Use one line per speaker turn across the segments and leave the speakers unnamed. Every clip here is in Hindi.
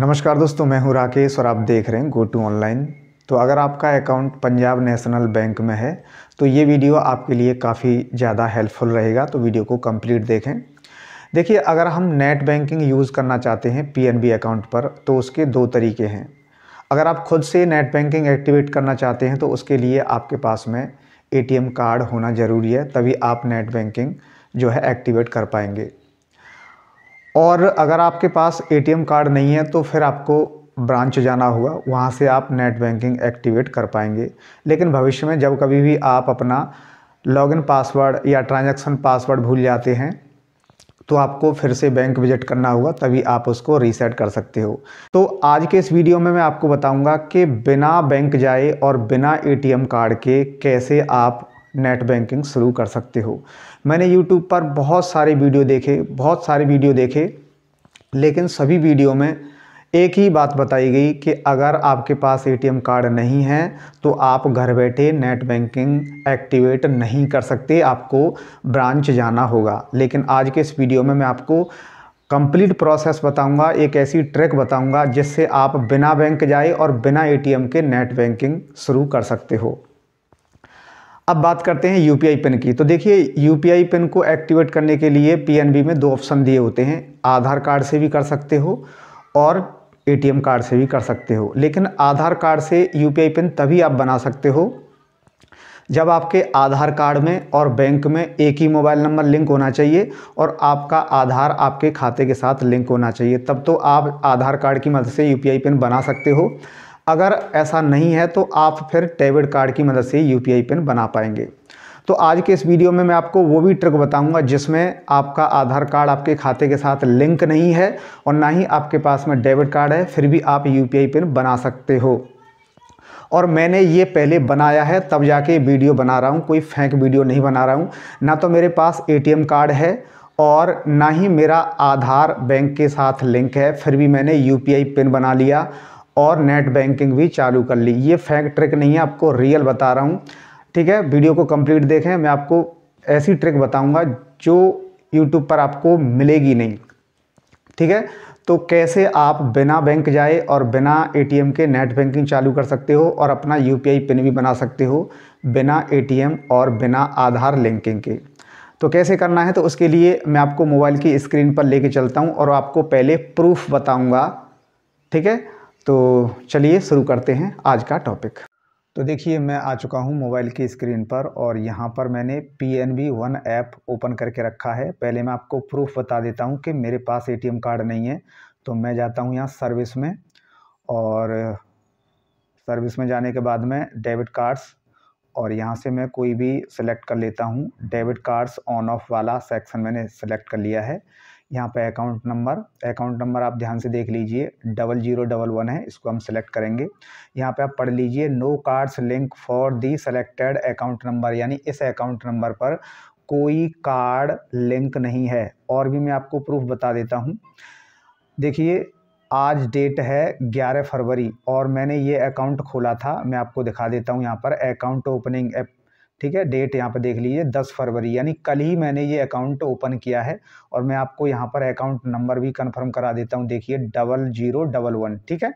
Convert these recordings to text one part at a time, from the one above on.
नमस्कार दोस्तों मैं हूं राकेश और आप देख रहे हैं गो टू ऑनलाइन तो अगर आपका अकाउंट पंजाब नेशनल बैंक में है तो ये वीडियो आपके लिए काफ़ी ज़्यादा हेल्पफुल रहेगा तो वीडियो को कंप्लीट देखें देखिए अगर हम नेट बैंकिंग यूज़ करना चाहते हैं पीएनबी अकाउंट पर तो उसके दो तरीके हैं अगर आप खुद से नेट बैंकिंग एक्टिवेट करना चाहते हैं तो उसके लिए आपके पास में ए कार्ड होना ज़रूरी है तभी आप नेट बैंकिंग जो है एक्टिवेट कर पाएंगे और अगर आपके पास एटीएम कार्ड नहीं है तो फिर आपको ब्रांच जाना होगा वहाँ से आप नेट बैंकिंग एक्टिवेट कर पाएंगे लेकिन भविष्य में जब कभी भी आप अपना लॉगिन पासवर्ड या ट्रांजैक्शन पासवर्ड भूल जाते हैं तो आपको फिर से बैंक विजिट करना होगा तभी आप उसको रीसेट कर सकते हो तो आज के इस वीडियो में मैं आपको बताऊंगा कि बिना बैंक जाए और बिना एटीएम कार्ड के कैसे आप नेट बैंकिंग शुरू कर सकते हो मैंने यूट्यूब पर बहुत सारे वीडियो देखे बहुत सारे वीडियो देखे लेकिन सभी वीडियो में एक ही बात बताई गई कि अगर आपके पास एटीएम कार्ड नहीं है तो आप घर बैठे नेट बैंकिंग एक्टिवेट नहीं कर सकते आपको ब्रांच जाना होगा लेकिन आज के इस वीडियो में मैं आपको कंप्लीट प्रोसेस बताऊंगा एक ऐसी ट्रैक बताऊंगा जिससे आप बिना बैंक जाए और बिना एटीएम के नेट बैंकिंग शुरू कर सकते हो अब बात करते हैं यू पिन की तो देखिए यू पिन को एक्टिवेट करने के लिए पी में दो ऑप्शन दिए होते हैं आधार कार्ड से भी कर सकते हो और ए कार्ड से भी कर सकते हो लेकिन आधार कार्ड से यू पिन तभी आप बना सकते हो जब आपके आधार कार्ड में और बैंक में एक ही मोबाइल नंबर लिंक होना चाहिए और आपका आधार आपके खाते के साथ लिंक होना चाहिए तब तो आप आधार कार्ड की मदद से यू पिन बना सकते हो अगर ऐसा नहीं है तो आप फिर डेबिट कार्ड की मदद से यू पिन बना पाएंगे तो आज के इस वीडियो में मैं आपको वो भी ट्रिक बताऊंगा जिसमें आपका आधार कार्ड आपके खाते के साथ लिंक नहीं है और ना ही आपके पास में डेबिट कार्ड है फिर भी आप यू पिन बना सकते हो और मैंने ये पहले बनाया है तब जाके वीडियो बना रहा हूँ कोई फेंक वीडियो नहीं बना रहा हूँ ना तो मेरे पास ए कार्ड है और ना ही मेरा आधार बैंक के साथ लिंक है फिर भी मैंने यू पिन बना लिया और नेट बैंकिंग भी चालू कर ली ये फैक्ट ट्रिक नहीं है आपको रियल बता रहा हूँ ठीक है वीडियो को कंप्लीट देखें मैं आपको ऐसी ट्रिक बताऊँगा जो यूट्यूब पर आपको मिलेगी नहीं ठीक है तो कैसे आप बिना बैंक जाए और बिना ए के नेट बैंकिंग चालू कर सकते हो और अपना यू पिन भी बना सकते हो बिना ए और बिना आधार लिंकिंग के तो कैसे करना है तो उसके लिए मैं आपको मोबाइल की स्क्रीन पर लेके चलता हूँ और आपको पहले प्रूफ बताऊँगा ठीक है तो चलिए शुरू करते हैं आज का टॉपिक तो देखिए मैं आ चुका हूँ मोबाइल की स्क्रीन पर और यहाँ पर मैंने P N B one app open करके रखा है पहले मैं आपको प्रूफ बता देता हूँ कि मेरे पास ए टी एम कार्ड नहीं है तो मैं जाता हूँ यहाँ सर्विस में और सर्विस में जाने के बाद मैं डेबिट कार्ड्स और यहाँ से मैं कोई भी सिलेक्ट कर लेता हूँ डेबिट कार्ड्स ऑन ऑफ वाला सेक्शन मैंने सेलेक्ट कर लिया है यहाँ पर अकाउंट नंबर अकाउंट नंबर आप ध्यान से देख लीजिए डबल जीरो डबल वन है इसको हम सेलेक्ट करेंगे यहाँ पे आप पढ़ लीजिए no cards link for the selected account number यानी इस अकाउंट नंबर पर कोई कार्ड लिंक नहीं है और भी मैं आपको प्रूफ बता देता हूँ देखिए आज डेट है 11 फरवरी और मैंने ये अकाउंट खोला था मैं आपको दिखा देता हूँ यहाँ पर अकाउंट ओपनिंग ठीक है डेट यहाँ पर देख लीजिए दस फरवरी यानी कल ही मैंने ये अकाउंट ओपन किया है और मैं आपको यहाँ पर अकाउंट नंबर भी कंफर्म करा देता हूँ देखिए डबल जीरो डबल वन ठीक है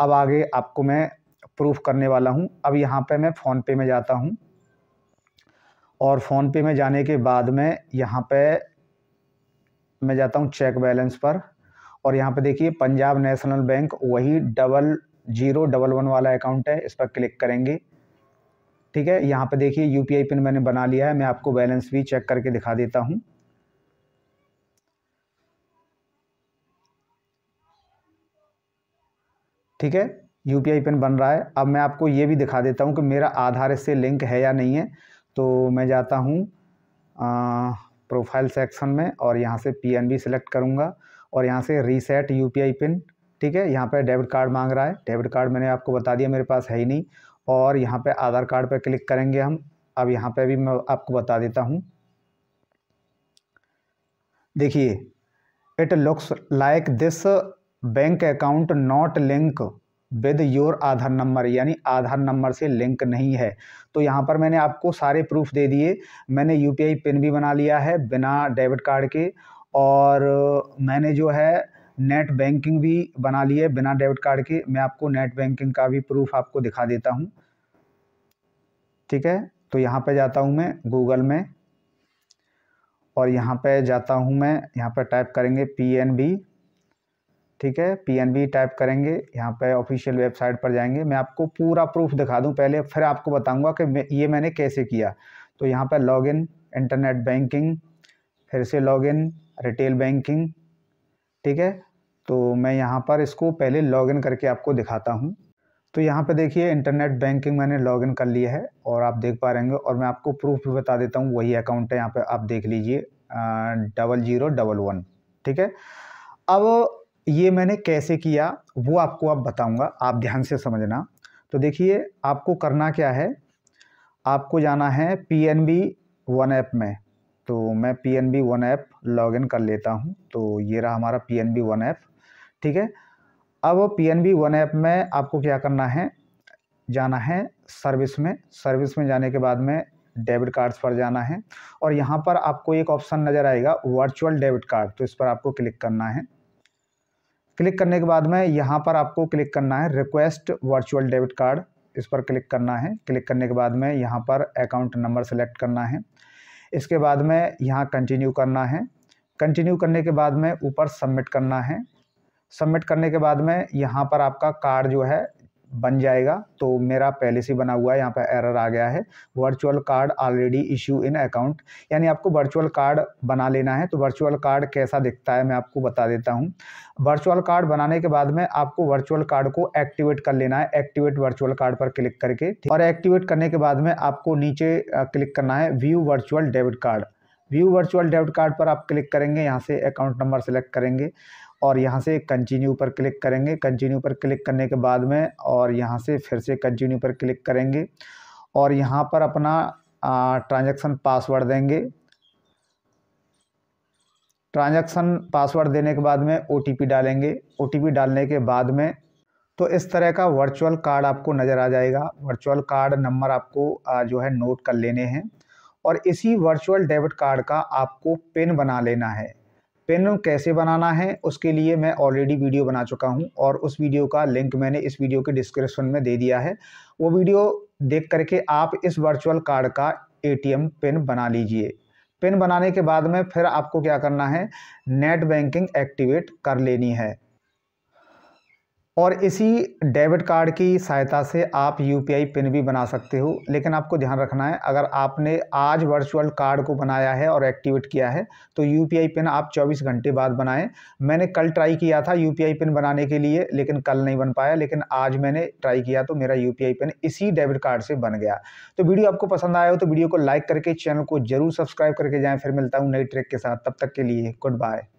अब आगे आपको मैं प्रूफ करने वाला हूँ अब यहाँ पे मैं फ़ोनपे में जाता हूँ और फ़ोनपे में जाने के बाद में यहाँ पे मैं जाता हूँ चेक बैलेंस पर और यहाँ पर देखिए पंजाब नेशनल बैंक वही डबल जीरो डबल वन वाला अकाउंट है इस पर क्लिक करेंगे ठीक है यहाँ पे देखिए यू पिन मैंने बना लिया है मैं आपको बैलेंस भी चेक करके दिखा देता हूँ ठीक है यूपीआई पिन बन रहा है अब मैं आपको ये भी दिखा देता हूँ कि मेरा आधार इससे लिंक है या नहीं है तो मैं जाता हूँ प्रोफाइल सेक्शन में और यहाँ से पी एन बी सिलेक्ट करूँगा और यहाँ से रीसेट यूपीआई पिन ठीक है यहाँ पर डेबिट कार्ड मांग रहा है डेबिट कार्ड मैंने आपको बता दिया मेरे पास है ही नहीं और यहाँ पे आधार कार्ड पे क्लिक करेंगे हम अब यहाँ पे भी मैं आपको बता देता हूँ देखिए it looks like this bank account not link with your Aadhaar number यानी आधार नंबर से लिंक नहीं है तो यहाँ पर मैंने आपको सारे प्रूफ दे दिए मैंने यू पिन भी बना लिया है बिना डेबिट कार्ड के और मैंने जो है नेट बैंकिंग भी बना लिए बिना डेबिट कार्ड के मैं आपको नेट बैंकिंग का भी प्रूफ आपको दिखा देता हूँ ठीक है तो यहाँ पे जाता हूँ मैं गूगल में और यहाँ पे जाता हूँ मैं यहाँ पे टाइप करेंगे पी एन बी ठीक है पी एन बी टाइप करेंगे यहाँ पे ऑफिशियल वेबसाइट पर जाएंगे मैं आपको पूरा प्रूफ दिखा दूँ पहले फिर आपको बताऊँगा कि ये मैंने कैसे किया तो यहाँ पर लॉगिन इंटरनेट बैंकिंग फिर से इन रिटेल बैंकिंग ठीक है तो मैं यहाँ पर इसको पहले लॉगिन करके आपको दिखाता हूँ तो यहाँ पे देखिए इंटरनेट बैंकिंग मैंने लॉगिन कर लिया है और आप देख पा रहेंगे और मैं आपको प्रूफ भी बता देता हूँ वही अकाउंट है यहाँ पे आप देख लीजिए डबल जीरो डबल वन ठीक है अब ये मैंने कैसे किया वो आपको अब बताऊँगा आप ध्यान से समझना तो देखिए आपको करना क्या है आपको जाना है P N B one app में तो मैं P N B one app login कर लेता हूँ तो ये रहा हमारा P N B one app ठीक है अब P N B one app में आपको क्या करना है जाना है सर्विस में सर्विस में जाने के बाद में डेबिट कार्ड्स पर जाना है और यहाँ पर आपको एक ऑप्शन नज़र आएगा वर्चुअल डेबिट कार्ड तो इस पर आपको क्लिक करना है क्लिक करने के बाद में यहाँ पर आपको क्लिक करना है रिक्वेस्ट वर्चुअल डेबिट कार्ड इस पर क्लिक करना है क्लिक करने के बाद में यहाँ पर अकाउंट नंबर सेलेक्ट करना है इसके बाद में यहाँ कंटिन्यू करना है कंटिन्यू करने के बाद में ऊपर सबमिट करना है सबमिट करने के बाद में यहाँ पर आपका कार्ड जो है बन जाएगा तो मेरा पहले से बना हुआ है यहाँ पर एरर आ गया है virtual card already issue in account यानी आपको वर्चुअल कार्ड बना लेना है तो वर्चुअल कार्ड कैसा दिखता है मैं आपको बता देता हूँ वर्चुअल कार्ड बनाने के बाद में आपको वर्चुअल कार्ड को एक्टिवेट कर लेना है एक्टिवेट वर्चुअल कार्ड पर क्लिक करके और एक्टिवेट करने के बाद में आपको नीचे क्लिक करना है view virtual debit card view virtual debit card पर आप क्लिक करेंगे यहाँ से अकाउंट नंबर सेलेक्ट करेंगे और यहाँ से कंटिन्यू पर क्लिक करेंगे कंटिन्यू पर क्लिक करने के बाद में और यहाँ से फिर से कंटिन्यू पर क्लिक करेंगे और यहाँ पर अपना ट्रांजैक्शन पासवर्ड देंगे ट्रांजैक्शन पासवर्ड देने के बाद में ओ डालेंगे ओ डालने के बाद में तो इस तरह का वर्चुअल कार्ड आपको नज़र आ जाएगा वर्चुअल कार्ड नंबर आपको जो है नोट कर लेने हैं और इसी वर्चुअल डेबिट कार्ड का आपको पिन बना लेना है पेन कैसे बनाना है उसके लिए मैं ऑलरेडी वीडियो बना चुका हूं और उस वीडियो का लिंक मैंने इस वीडियो के डिस्क्रिप्शन में दे दिया है वो वीडियो देख करके आप इस वर्चुअल कार्ड का ए पिन बना लीजिए पिन बनाने के बाद में फिर आपको क्या करना है नेट बैंकिंग एक्टिवेट कर लेनी है और इसी डेबिट कार्ड की सहायता से आप यू पिन भी बना सकते हो लेकिन आपको ध्यान रखना है अगर आपने आज वर्चुअल कार्ड को बनाया है और एक्टिवेट किया है तो यू पिन आप 24 घंटे बाद बनाएं मैंने कल ट्राई किया था यू पिन बनाने के लिए लेकिन कल नहीं बन पाया लेकिन आज मैंने ट्राई किया तो मेरा यू पिन इसी डेबिट कार्ड से बन गया तो वीडियो आपको पसंद आया हो तो वीडियो को लाइक करके चैनल को जरूर सब्सक्राइब करके जाएँ फिर मिलता हूँ नई ट्रिक के साथ तब तक के लिए गुड बाय